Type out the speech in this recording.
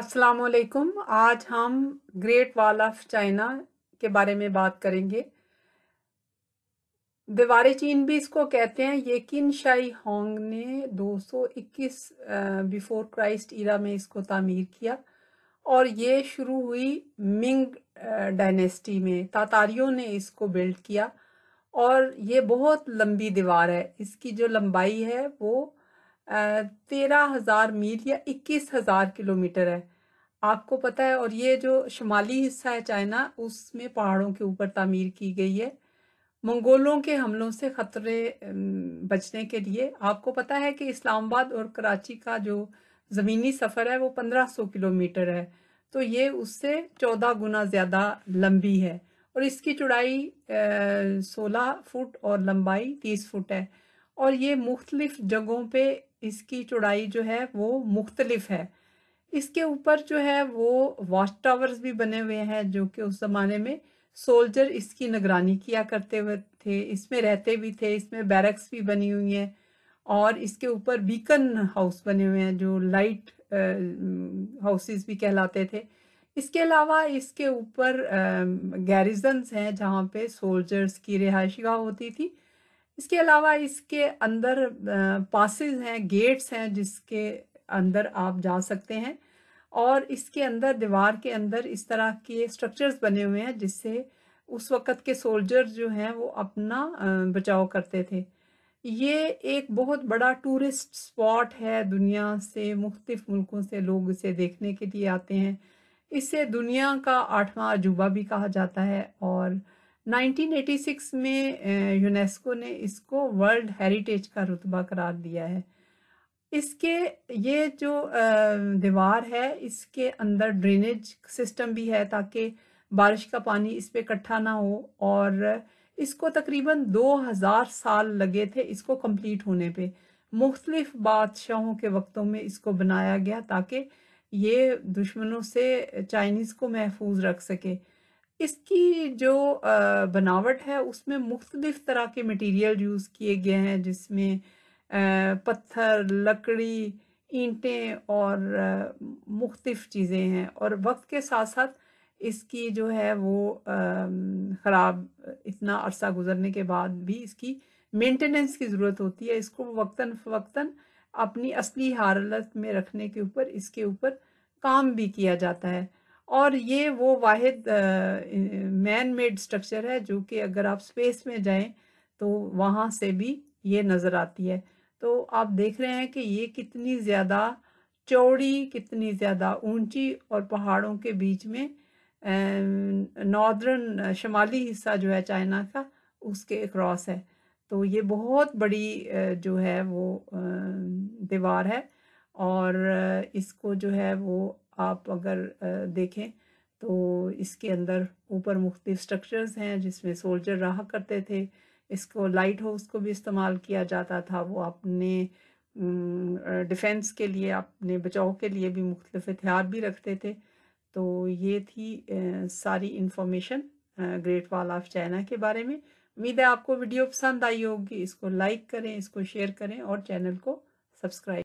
अस्सलाम वालेकुम आज हम ग्रेट वॉल ऑफ चाइना के बारे में बात करेंगे दीवार चीन भी इसको कहते हैं ये किन शाही होंग ने 221 बिफोर क्राइस्ट ईरा में इसको तामीर किया और ये शुरू हुई मिंग डायनेस्टी में तातारियों ने इसको बिल्ड किया और ये बहुत लंबी दीवार है इसकी जो लंबाई है वो तेरह हज़ार मील या इक्कीस हज़ार किलोमीटर है आपको पता है और ये जो शुमाली हिस्सा है चाइना उसमें पहाड़ों के ऊपर तामीर की गई है मंगोलों के हमलों से ख़तरे बचने के लिए आपको पता है कि इस्लामाबाद और कराची का जो ज़मीनी सफ़र है वो पंद्रह सौ किलोमीटर है तो ये उससे चौदह गुना ज़्यादा लंबी है और इसकी चौड़ाई सोलह फुट और लंबाई तीस फुट है और ये मुख्तलिफ जगहों पे इसकी चौड़ाई जो है वो मुख्तलिफ है इसके ऊपर जो है वो वॉच टावर्स भी बने हुए हैं जो कि उस ज़माने में सोल्जर इसकी निगरानी किया करते हुए थे इसमें रहते भी थे इसमें बैरक्स भी बनी हुई हैं और इसके ऊपर बीकन हाउस बने हुए हैं जो लाइट हाउसेस भी कहलाते थे इसके अलावा इसके ऊपर गैरिजन्स हैं जहाँ पे सोल्जर्स की रिहाइशी होती थी इसके अलावा इसके अंदर पासिस हैं गेट्स हैं जिसके अंदर आप जा सकते हैं और इसके अंदर दीवार के अंदर इस तरह के स्ट्रक्चर्स बने हुए हैं जिससे उस वक़्त के सोल्जर जो हैं वो अपना बचाव करते थे ये एक बहुत बड़ा टूरिस्ट स्पॉट है दुनिया से मुख्तफ मुल्कों से लोग इसे देखने के लिए आते हैं इसे दुनिया का आठवां अजूबा भी कहा जाता है और 1986 में यूनेस्को ने इसको वर्ल्ड हेरिटेज का रुतबा करार दिया है इसके ये जो दीवार है इसके अंदर ड्रेनेज सिस्टम भी है ताकि बारिश का पानी इस पर इकट्ठा ना हो और इसको तकरीबन 2000 साल लगे थे इसको कंप्लीट होने पे मुख्तलिफ बादशाहों के वक्तों में इसको बनाया गया ताकि ये दुश्मनों से चाइनीज़ को महफूज रख सके इसकी जो बनावट है उसमें मुख्तलिफ तरह के मटेरियल यूज़ किए गए हैं जिसमें पत्थर लकड़ी ईंटें और मुख्तफ चीज़ें हैं और वक्त के साथ साथ इसकी जो है वो ख़राब इतना अरसा गुजरने के बाद भी इसकी मेंटेनेंस की ज़रूरत होती है इसको वक्ता फ़वक्ता अपनी असली हालत में रखने के ऊपर इसके ऊपर काम भी किया जाता है और ये वो वाहिद मैन मेड स्ट्रक्चर है जो कि अगर आप स्पेस में जाएं तो वहाँ से भी ये नज़र आती है तो आप देख रहे हैं कि ये कितनी ज़्यादा चौड़ी कितनी ज़्यादा ऊंची और पहाड़ों के बीच में नॉर्दर्न शमाली हिस्सा जो है चाइना का उसके क्रॉस है तो ये बहुत बड़ी जो है वो दीवार है और इसको जो है वो आप अगर देखें तो इसके अंदर ऊपर मुख्त स्ट्रक्चर्स हैं जिसमें सोल्जर रहा करते थे इसको लाइट हाउस को भी इस्तेमाल किया जाता था वो अपने डिफेंस के लिए अपने बचाव के लिए भी मुख्तलिफ हथियार भी रखते थे तो ये थी सारी information great wall of China के बारे में उम्मीद है आपको वीडियो पसंद आई होगी इसको लाइक करें इसको शेयर करें और चैनल को सब्सक्राइब